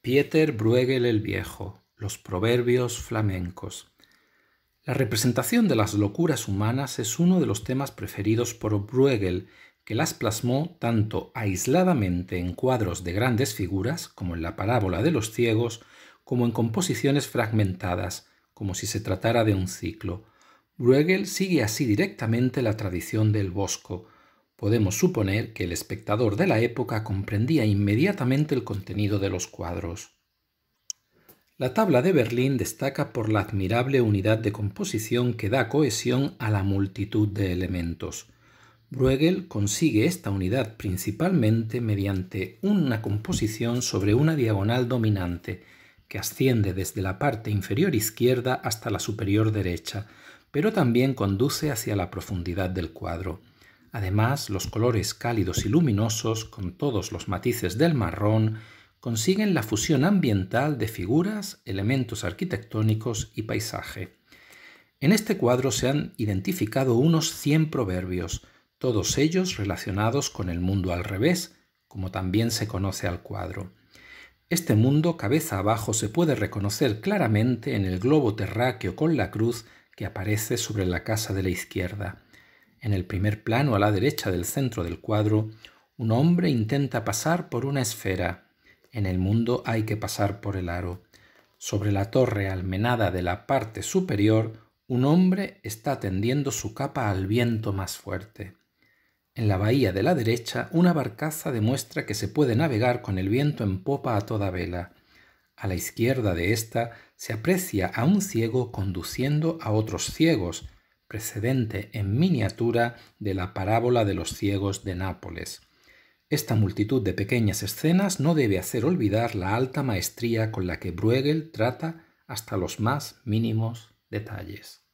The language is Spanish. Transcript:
Pieter Bruegel el Viejo, los proverbios flamencos. La representación de las locuras humanas es uno de los temas preferidos por Bruegel, que las plasmó tanto aisladamente en cuadros de grandes figuras, como en la parábola de los ciegos, como en composiciones fragmentadas, como si se tratara de un ciclo. Bruegel sigue así directamente la tradición del Bosco, Podemos suponer que el espectador de la época comprendía inmediatamente el contenido de los cuadros. La tabla de Berlín destaca por la admirable unidad de composición que da cohesión a la multitud de elementos. Bruegel consigue esta unidad principalmente mediante una composición sobre una diagonal dominante, que asciende desde la parte inferior izquierda hasta la superior derecha, pero también conduce hacia la profundidad del cuadro. Además, los colores cálidos y luminosos, con todos los matices del marrón, consiguen la fusión ambiental de figuras, elementos arquitectónicos y paisaje. En este cuadro se han identificado unos 100 proverbios, todos ellos relacionados con el mundo al revés, como también se conoce al cuadro. Este mundo cabeza abajo se puede reconocer claramente en el globo terráqueo con la cruz que aparece sobre la casa de la izquierda. En el primer plano a la derecha del centro del cuadro, un hombre intenta pasar por una esfera. En el mundo hay que pasar por el aro. Sobre la torre almenada de la parte superior, un hombre está tendiendo su capa al viento más fuerte. En la bahía de la derecha, una barcaza demuestra que se puede navegar con el viento en popa a toda vela. A la izquierda de esta, se aprecia a un ciego conduciendo a otros ciegos, precedente en miniatura de la parábola de los ciegos de Nápoles. Esta multitud de pequeñas escenas no debe hacer olvidar la alta maestría con la que Bruegel trata hasta los más mínimos detalles.